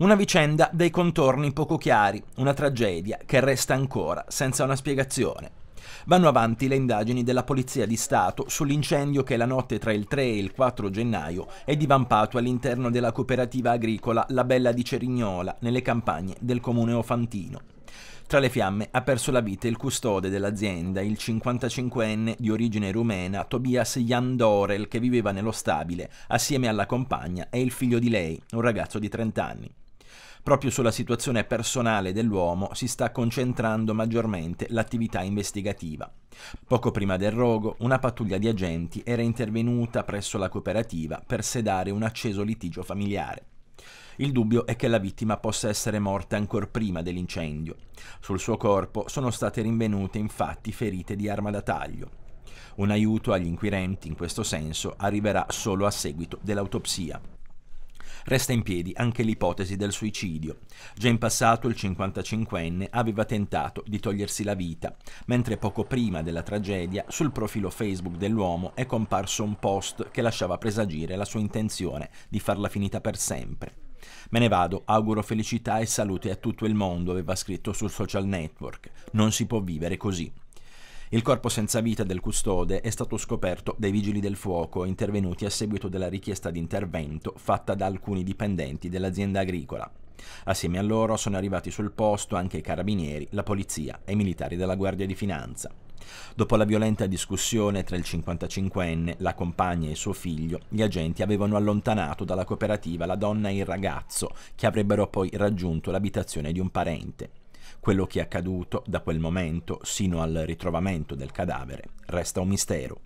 Una vicenda dai contorni poco chiari, una tragedia che resta ancora senza una spiegazione. Vanno avanti le indagini della Polizia di Stato sull'incendio che la notte tra il 3 e il 4 gennaio è divampato all'interno della cooperativa agricola La Bella di Cerignola, nelle campagne del comune Ofantino. Tra le fiamme ha perso la vita il custode dell'azienda, il 55enne di origine rumena Tobias Jandorel, che viveva nello stabile assieme alla compagna e il figlio di lei, un ragazzo di 30 anni. Proprio sulla situazione personale dell'uomo si sta concentrando maggiormente l'attività investigativa. Poco prima del rogo, una pattuglia di agenti era intervenuta presso la cooperativa per sedare un acceso litigio familiare. Il dubbio è che la vittima possa essere morta ancora prima dell'incendio. Sul suo corpo sono state rinvenute infatti ferite di arma da taglio. Un aiuto agli inquirenti in questo senso arriverà solo a seguito dell'autopsia. Resta in piedi anche l'ipotesi del suicidio. Già in passato il 55enne aveva tentato di togliersi la vita, mentre poco prima della tragedia sul profilo Facebook dell'uomo è comparso un post che lasciava presagire la sua intenzione di farla finita per sempre. Me ne vado, auguro felicità e salute a tutto il mondo, aveva scritto sul social network. Non si può vivere così. Il corpo senza vita del custode è stato scoperto dai vigili del fuoco intervenuti a seguito della richiesta di intervento fatta da alcuni dipendenti dell'azienda agricola. Assieme a loro sono arrivati sul posto anche i carabinieri, la polizia e i militari della Guardia di Finanza. Dopo la violenta discussione tra il 55enne, la compagna e suo figlio, gli agenti avevano allontanato dalla cooperativa la donna e il ragazzo, che avrebbero poi raggiunto l'abitazione di un parente. Quello che è accaduto da quel momento sino al ritrovamento del cadavere resta un mistero.